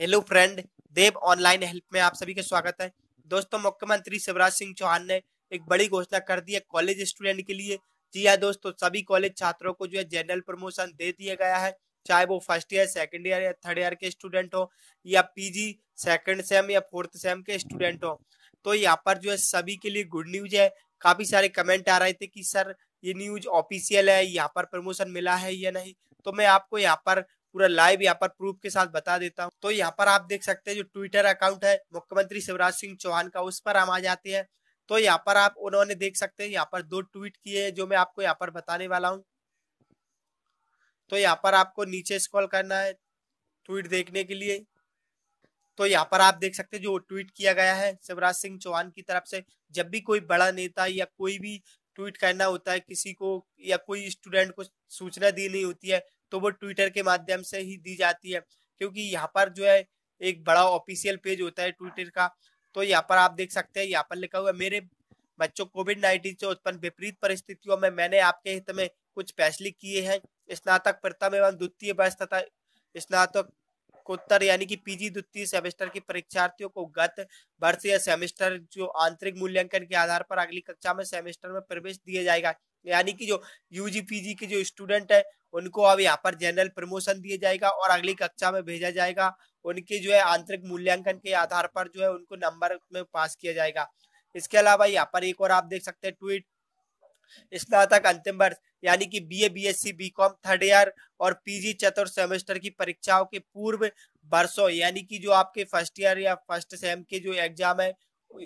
hello friend Dev online help में आप सभी का स्वागत है दोस्तों मुख्यमंत्री शिवराज सिंह चौहान ने एक बड़ी घोषणा कर दी है कॉलेज स्टूडेंट के लिए जी हाँ दोस्तों सभी कॉलेज छात्रों को जो है जनरल प्रमोशन दे दिया गया है चाहे वो फर्स्ट ईयर सेकंड ईयर या थर्ड ईयर के स्टूडेंट हो या पीजी सेकंड सेम या फोर्थ सेम के स्टूडेंट हो तो यहाँ पर जो है सभी के लिए गुड न्यूज है काफी सारे कमेंट आ रहे थे कि सर ये न्यूज ऑफिशियल है यहाँ पर प्रमोशन मिला है या नहीं तो मैं आपको यहाँ पर पूरा लाइव यहाँ पर प्रूफ के साथ बता देता हूँ तो यहाँ पर आप देख सकते हैं जो ट्विटर अकाउंट है मुख्यमंत्री शिवराज सिंह चौहान का उस पर हम आ जाते हैं तो यहाँ पर आप उन्होंने देख सकते हैं यहाँ पर दो ट्वीट किए हैं जो मैं आपको यहाँ पर बताने वाला हूँ तो यहाँ पर आपको नीचे स्क्रॉल करना है ट्वीट देखने के लिए तो यहाँ पर आप देख सकते हैं जो ट्वीट किया गया है शिवराज सिंह चौहान की तरफ से जब भी कोई बड़ा नेता या कोई भी ट्वीट करना होता है किसी को या कोई स्टूडेंट को सूचना दी नहीं होती है तो वो ट्विटर के माध्यम से ही दी जाती है क्योंकि यहाँ पर जो है एक बड़ा ऑफिशियल पेज होता है ट्विटर का तो यहाँ पर आप देख सकते हैं यहाँ पर लिखा हुआ है मेरे बच्चों कोविड नाइन्टीन से उत्पन्न विपरीत परिस्थितियों में मैंने आपके हित में कुछ फैसले किए हैं स्नातक प्रथम एवं द्वितीय वर्ष तथा स्नातक उत्तर यानी कि पीजी द्वितीय सेमेस्टर की परीक्षार्थियों को गत वर्ष या सेमेस्टर जो आंतरिक मूल्यांकन के आधार पर अगली कक्षा में सेमेस्टर में प्रवेश दिया जाएगा यानी कि जो यूजी पीजी के जो स्टूडेंट है उनको अब यहाँ पर जनरल प्रमोशन दिया जाएगा और अगली कक्षा में भेजा जाएगा उनके जो है आंतरिक मूल्यांकन के आधार पर जो है उनको नंबर में पास किया जाएगा इसके अलावा यहाँ पर एक और आप देख सकते हैं ट्वीट स्नातक अंतिम वर्ष यानी कि BA BSc BCom third year और पीजी चतुर्थ सेमेस्टर की परीक्षाओं के पूर्व वर्षों यानी कि जो आपके फर्स्ट ईयर या फर्स्ट सेम के जो एग्जाम है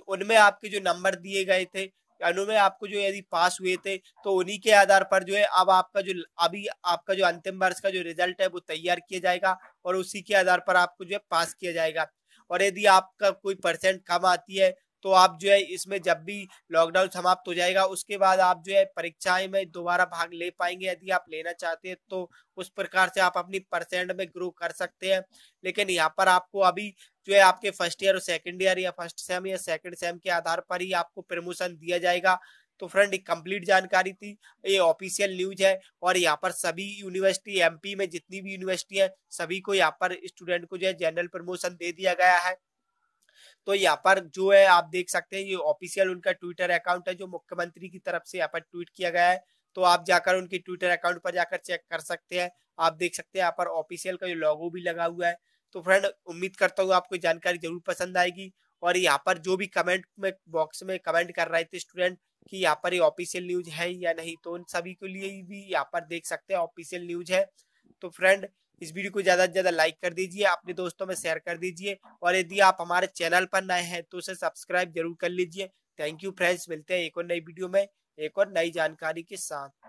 उनमें आपके जो नंबर दिए गए थे अनुमे आपको जो यदि पास हुए थे तो उन्हीं के आधार पर जो है अब आपका जो अभी आपका जो अंतिम वर्ष का जो रिजल्ट है वो तैयार किया जाएगा और उसी के आधार पर आपको जो है पास किया जाएगा और यदि आपका कोई परसेंट कम आती है तो आप जो है इसमें जब भी लॉकडाउन समाप्त हो जाएगा उसके बाद आप जो है परीक्षाएं में दोबारा भाग ले पाएंगे यदि आप लेना चाहते हैं तो उस प्रकार से आप अपनी परसेंट में ग्रो कर सकते हैं लेकिन यहाँ पर आपको अभी जो है आपके फर्स्ट ईयर और सेकेंड ईयर या फर्स्ट सेम या सेकेंड सेम के आधार पर ही आपको प्रमोशन दिया जाएगा तो फ्रेंड एक कंप्लीट जानकारी थी ये ऑफिशियल न्यूज है और यहाँ पर सभी यूनिवर्सिटी एमपी में जितनी भी यूनिवर्सिटी है सभी को यहाँ पर स्टूडेंट को जो है जनरल प्रमोशन दे दिया गया है तो यहाँ पर जो है आप देख सकते हैं ये ऑफिशियल उनका ट्विटर अकाउंट है जो मुख्यमंत्री की तरफ से यहाँ पर ट्वीट किया गया है तो आप जाकर उनके ट्विटर अकाउंट पर जाकर चेक कर सकते हैं आप देख सकते हैं यहाँ पर ऑफिशियल का लॉगो भी लगा हुआ है तो फ्रेंड उम्मीद करता हूँ आपको जानकारी जरूर पसंद आएगी और यहाँ पर जो भी कमेंट में बॉक्स में कमेंट कर रहे थे स्टूडेंट कि यहाँ पर ये ऑफिशियल न्यूज है या नहीं तो उन सभी के लिए भी यहाँ पर देख सकते हैं ऑफिशियल न्यूज है तो फ्रेंड इस वीडियो को ज़्यादा से ज़्यादा लाइक कर दीजिए अपने दोस्तों में शेयर कर दीजिए और यदि आप हमारे चैनल पर नए हैं तो उसे सब्सक्राइब जरूर कर लीजिए थैंक यू फ्रेंड्स मिलते हैं एक और नई वीडियो में एक और नई जानकारी के साथ